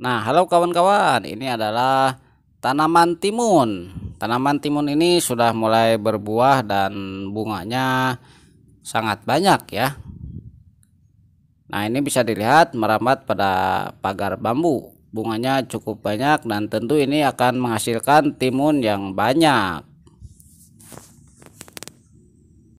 Nah, halo kawan-kawan, ini adalah tanaman timun. Tanaman timun ini sudah mulai berbuah dan bunganya sangat banyak ya. Nah, ini bisa dilihat merambat pada pagar bambu. Bunganya cukup banyak dan tentu ini akan menghasilkan timun yang banyak.